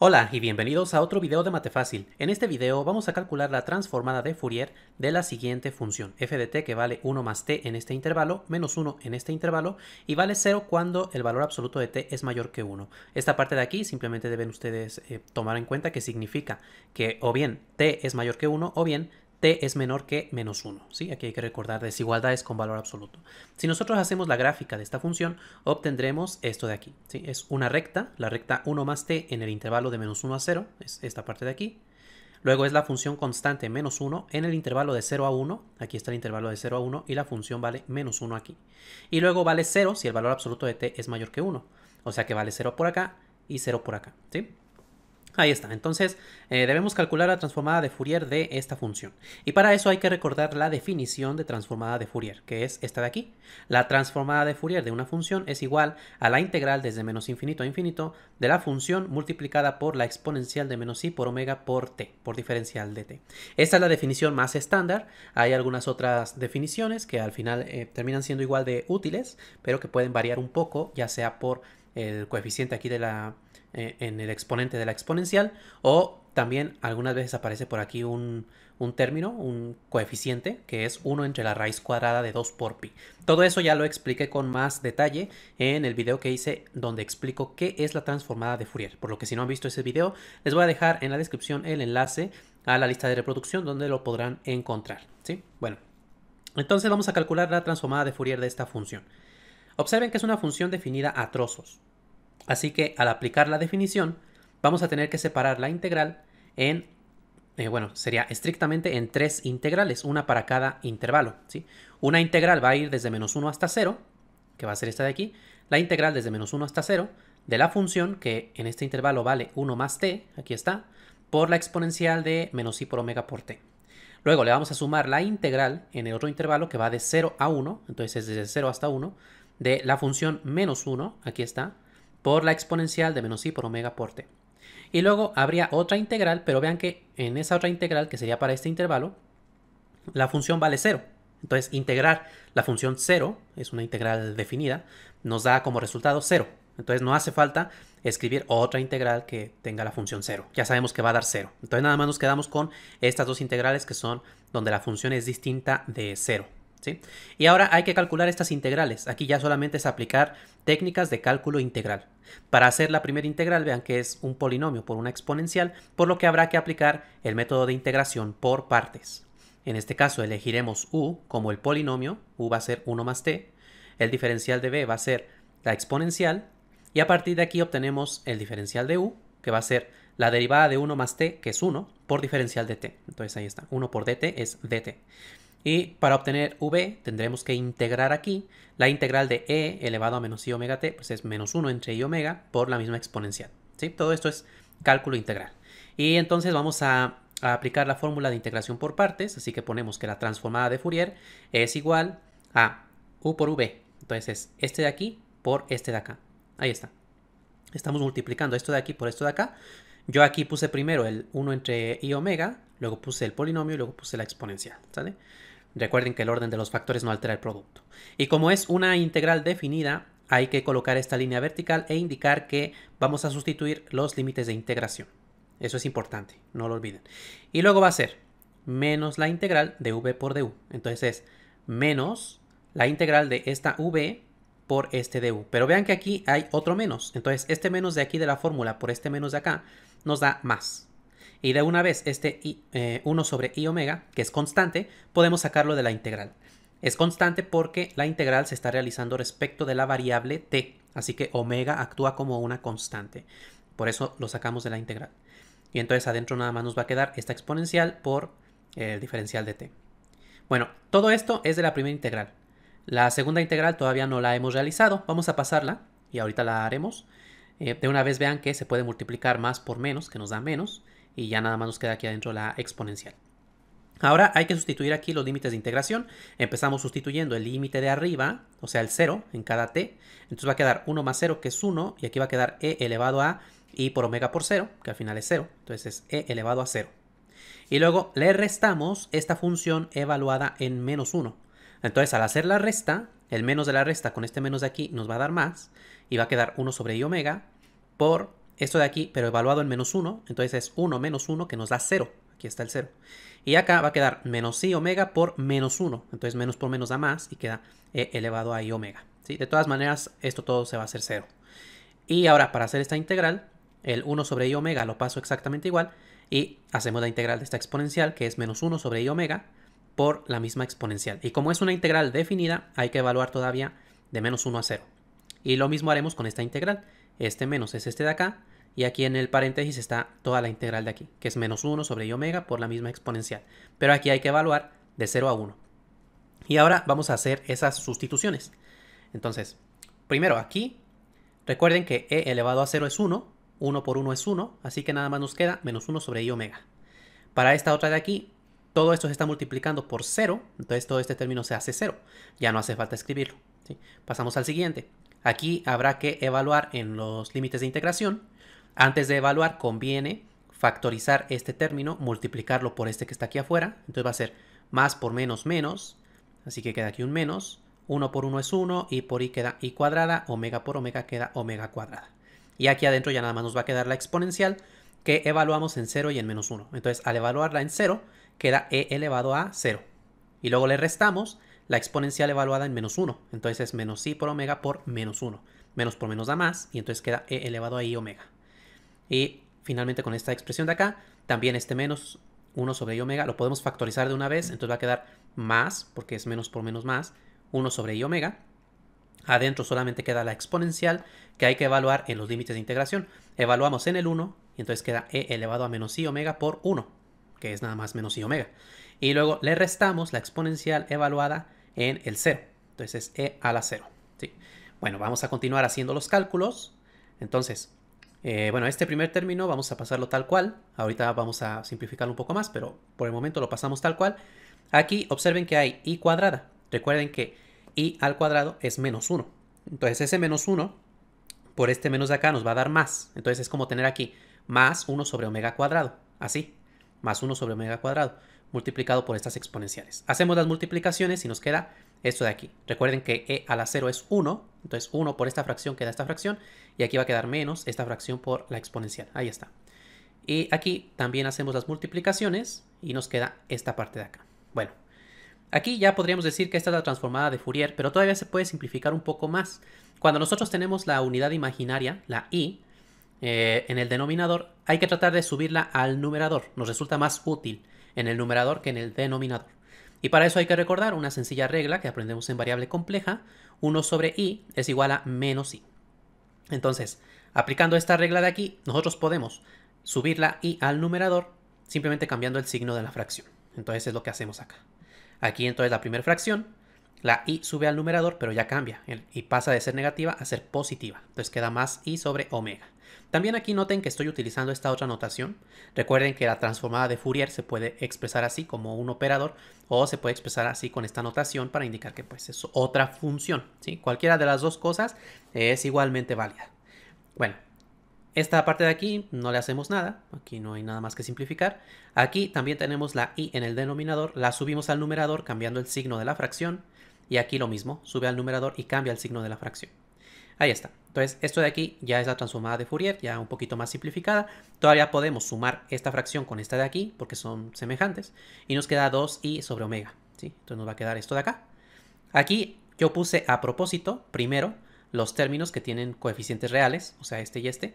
Hola y bienvenidos a otro video de Matefácil. En este video vamos a calcular la transformada de Fourier de la siguiente función, f de t que vale 1 más t en este intervalo, menos 1 en este intervalo y vale 0 cuando el valor absoluto de t es mayor que 1. Esta parte de aquí simplemente deben ustedes eh, tomar en cuenta que significa que o bien t es mayor que 1 o bien t es menor que menos 1. ¿sí? Aquí hay que recordar desigualdades con valor absoluto. Si nosotros hacemos la gráfica de esta función, obtendremos esto de aquí. ¿sí? Es una recta, la recta 1 más t en el intervalo de menos 1 a 0, es esta parte de aquí. Luego es la función constante menos 1 en el intervalo de 0 a 1, aquí está el intervalo de 0 a 1 y la función vale menos 1 aquí. Y luego vale 0 si el valor absoluto de t es mayor que 1, o sea que vale 0 por acá y 0 por acá. ¿sí? Ahí está, entonces eh, debemos calcular la transformada de Fourier de esta función. Y para eso hay que recordar la definición de transformada de Fourier, que es esta de aquí. La transformada de Fourier de una función es igual a la integral desde menos infinito a infinito de la función multiplicada por la exponencial de menos i por omega por t, por diferencial de t. Esta es la definición más estándar. Hay algunas otras definiciones que al final eh, terminan siendo igual de útiles, pero que pueden variar un poco, ya sea por el coeficiente aquí de la, eh, en el exponente de la exponencial, o también algunas veces aparece por aquí un, un término, un coeficiente, que es 1 entre la raíz cuadrada de 2 por pi. Todo eso ya lo expliqué con más detalle en el video que hice donde explico qué es la transformada de Fourier. Por lo que si no han visto ese video, les voy a dejar en la descripción el enlace a la lista de reproducción donde lo podrán encontrar. ¿sí? Bueno, entonces vamos a calcular la transformada de Fourier de esta función. Observen que es una función definida a trozos. Así que al aplicar la definición, vamos a tener que separar la integral en, eh, bueno, sería estrictamente en tres integrales, una para cada intervalo. ¿sí? Una integral va a ir desde menos 1 hasta 0, que va a ser esta de aquí. La integral desde menos 1 hasta 0 de la función, que en este intervalo vale 1 más t, aquí está, por la exponencial de menos i por omega por t. Luego le vamos a sumar la integral en el otro intervalo que va de 0 a 1, entonces es desde 0 hasta 1, de la función menos 1, aquí está, por la exponencial de menos i por omega por t. Y luego habría otra integral, pero vean que en esa otra integral, que sería para este intervalo, la función vale 0. Entonces, integrar la función 0, es una integral definida, nos da como resultado 0. Entonces, no hace falta escribir otra integral que tenga la función 0. Ya sabemos que va a dar 0. Entonces, nada más nos quedamos con estas dos integrales que son donde la función es distinta de 0. Y ahora hay que calcular estas integrales. Aquí ya solamente es aplicar técnicas de cálculo integral. Para hacer la primera integral, vean que es un polinomio por una exponencial, por lo que habrá que aplicar el método de integración por partes. En este caso elegiremos u como el polinomio, u va a ser 1 más t, el diferencial de b va a ser la exponencial, y a partir de aquí obtenemos el diferencial de u, que va a ser la derivada de 1 más t, que es 1, por diferencial de t. Entonces ahí está, 1 por dt es dt. Y para obtener v tendremos que integrar aquí la integral de e elevado a menos i omega t, pues es menos 1 entre i omega por la misma exponencial. ¿sí? Todo esto es cálculo integral. Y entonces vamos a, a aplicar la fórmula de integración por partes, así que ponemos que la transformada de Fourier es igual a u por v. Entonces es este de aquí por este de acá. Ahí está. Estamos multiplicando esto de aquí por esto de acá. Yo aquí puse primero el 1 entre i omega, luego puse el polinomio y luego puse la exponencial, ¿sale? Recuerden que el orden de los factores no altera el producto. Y como es una integral definida, hay que colocar esta línea vertical e indicar que vamos a sustituir los límites de integración. Eso es importante, no lo olviden. Y luego va a ser menos la integral de v por du. Entonces es menos la integral de esta v por este du. Pero vean que aquí hay otro menos. Entonces este menos de aquí de la fórmula por este menos de acá nos da más y de una vez este 1 eh, sobre i omega, que es constante, podemos sacarlo de la integral. Es constante porque la integral se está realizando respecto de la variable t, así que omega actúa como una constante. Por eso lo sacamos de la integral. Y entonces adentro nada más nos va a quedar esta exponencial por el diferencial de t. Bueno, todo esto es de la primera integral. La segunda integral todavía no la hemos realizado. Vamos a pasarla y ahorita la haremos. Eh, de una vez vean que se puede multiplicar más por menos, que nos da menos y ya nada más nos queda aquí adentro la exponencial. Ahora hay que sustituir aquí los límites de integración. Empezamos sustituyendo el límite de arriba, o sea el 0 en cada t. Entonces va a quedar 1 más 0 que es 1 y aquí va a quedar e elevado a i por omega por 0, que al final es 0. Entonces es e elevado a 0. Y luego le restamos esta función evaluada en menos 1. Entonces al hacer la resta, el menos de la resta con este menos de aquí nos va a dar más y va a quedar 1 sobre i omega por esto de aquí, pero evaluado en menos 1, entonces es 1 menos 1 que nos da 0. Aquí está el 0. Y acá va a quedar menos i omega por menos 1. Entonces menos por menos da más y queda e elevado a i omega. ¿sí? De todas maneras, esto todo se va a hacer 0. Y ahora para hacer esta integral, el 1 sobre i omega lo paso exactamente igual y hacemos la integral de esta exponencial que es menos 1 sobre i omega por la misma exponencial. Y como es una integral definida, hay que evaluar todavía de menos 1 a 0. Y lo mismo haremos con esta integral este menos es este de acá, y aquí en el paréntesis está toda la integral de aquí, que es menos 1 sobre y omega por la misma exponencial. Pero aquí hay que evaluar de 0 a 1. Y ahora vamos a hacer esas sustituciones. Entonces, primero aquí, recuerden que e elevado a 0 es 1, 1 por 1 es 1, así que nada más nos queda menos 1 sobre i omega. Para esta otra de aquí, todo esto se está multiplicando por 0, entonces todo este término se hace 0. Ya no hace falta escribirlo. Pasamos al siguiente. Aquí habrá que evaluar en los límites de integración. Antes de evaluar conviene factorizar este término, multiplicarlo por este que está aquí afuera. Entonces va a ser más por menos menos. Así que queda aquí un menos. 1 por 1 es 1 y por i queda i cuadrada. Omega por omega queda omega cuadrada. Y aquí adentro ya nada más nos va a quedar la exponencial que evaluamos en 0 y en menos 1. Entonces al evaluarla en 0 queda e elevado a 0. Y luego le restamos la exponencial evaluada en menos 1. Entonces es menos i por omega por menos 1. Menos por menos da más y entonces queda e elevado a i omega. Y finalmente con esta expresión de acá, también este menos 1 sobre i omega lo podemos factorizar de una vez. Entonces va a quedar más, porque es menos por menos más, 1 sobre i omega. Adentro solamente queda la exponencial que hay que evaluar en los límites de integración. Evaluamos en el 1 y entonces queda e elevado a menos i omega por 1, que es nada más menos i omega. Y luego le restamos la exponencial evaluada en el 0. Entonces es e a la 0. ¿sí? Bueno, vamos a continuar haciendo los cálculos. Entonces, eh, bueno, este primer término vamos a pasarlo tal cual. Ahorita vamos a simplificarlo un poco más, pero por el momento lo pasamos tal cual. Aquí observen que hay i cuadrada. Recuerden que i al cuadrado es menos 1. Entonces ese menos 1 por este menos de acá nos va a dar más. Entonces es como tener aquí más 1 sobre omega cuadrado. Así, más 1 sobre omega cuadrado multiplicado por estas exponenciales. Hacemos las multiplicaciones y nos queda esto de aquí. Recuerden que e a la 0 es 1, entonces 1 por esta fracción queda esta fracción y aquí va a quedar menos esta fracción por la exponencial. Ahí está. Y aquí también hacemos las multiplicaciones y nos queda esta parte de acá. Bueno, aquí ya podríamos decir que esta es la transformada de Fourier, pero todavía se puede simplificar un poco más. Cuando nosotros tenemos la unidad imaginaria, la i, eh, en el denominador, hay que tratar de subirla al numerador. Nos resulta más útil en el numerador que en el denominador. Y para eso hay que recordar una sencilla regla que aprendemos en variable compleja, 1 sobre i es igual a menos i. Entonces, aplicando esta regla de aquí, nosotros podemos subir la i al numerador simplemente cambiando el signo de la fracción. Entonces es lo que hacemos acá. Aquí entonces la primera fracción la i sube al numerador, pero ya cambia y pasa de ser negativa a ser positiva. Entonces queda más i sobre omega. También aquí noten que estoy utilizando esta otra notación. Recuerden que la transformada de Fourier se puede expresar así como un operador o se puede expresar así con esta notación para indicar que pues, es otra función. Cualquiera de las dos cosas es igualmente válida. Bueno, esta parte de aquí no le hacemos nada, aquí no hay nada más que simplificar. Aquí también tenemos la i en el denominador, la subimos al numerador cambiando el signo de la fracción. Y aquí lo mismo, sube al numerador y cambia el signo de la fracción. Ahí está. Entonces, esto de aquí ya es la transformada de Fourier, ya un poquito más simplificada. Todavía podemos sumar esta fracción con esta de aquí, porque son semejantes. Y nos queda 2i sobre omega. ¿sí? Entonces nos va a quedar esto de acá. Aquí yo puse a propósito, primero, los términos que tienen coeficientes reales, o sea, este y este.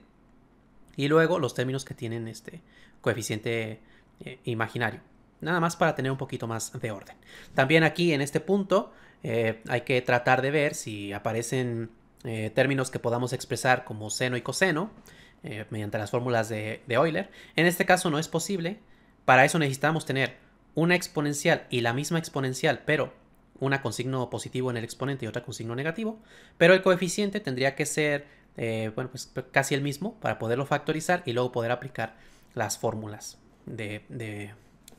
Y luego los términos que tienen este coeficiente eh, imaginario. Nada más para tener un poquito más de orden. También aquí en este punto eh, hay que tratar de ver si aparecen eh, términos que podamos expresar como seno y coseno eh, mediante las fórmulas de, Euler. En este caso no es posible. Para eso necesitamos tener una exponencial y la misma exponencial, pero una con signo positivo en el exponente y otra con signo negativo, pero el coeficiente tendría que ser, bueno, pues, casi el mismo para poderlo factorizar y luego poder aplicar las fórmulas de, de,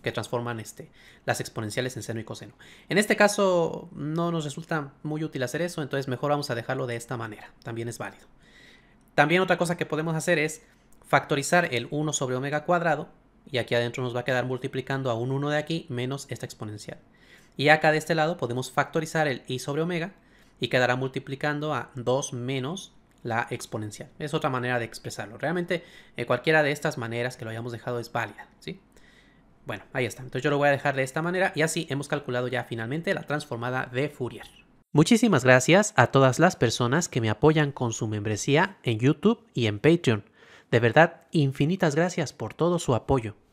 que transforman este, las exponenciales en seno y coseno. En este caso no nos resulta muy útil hacer eso, entonces mejor vamos a dejarlo de esta manera, también es válido. También otra cosa que podemos hacer es factorizar el 1 sobre omega cuadrado, y aquí adentro nos va a quedar multiplicando a un 1 de aquí menos esta exponencial. Y acá de este lado podemos factorizar el i sobre omega y quedará multiplicando a 2 menos la exponencial. Es otra manera de expresarlo. Realmente eh, cualquiera de estas maneras que lo hayamos dejado es válida, ¿sí? Bueno, ahí está. Entonces yo lo voy a dejar de esta manera y así hemos calculado ya finalmente la transformada de Fourier. Muchísimas gracias a todas las personas que me apoyan con su membresía en YouTube y en Patreon. De verdad, infinitas gracias por todo su apoyo.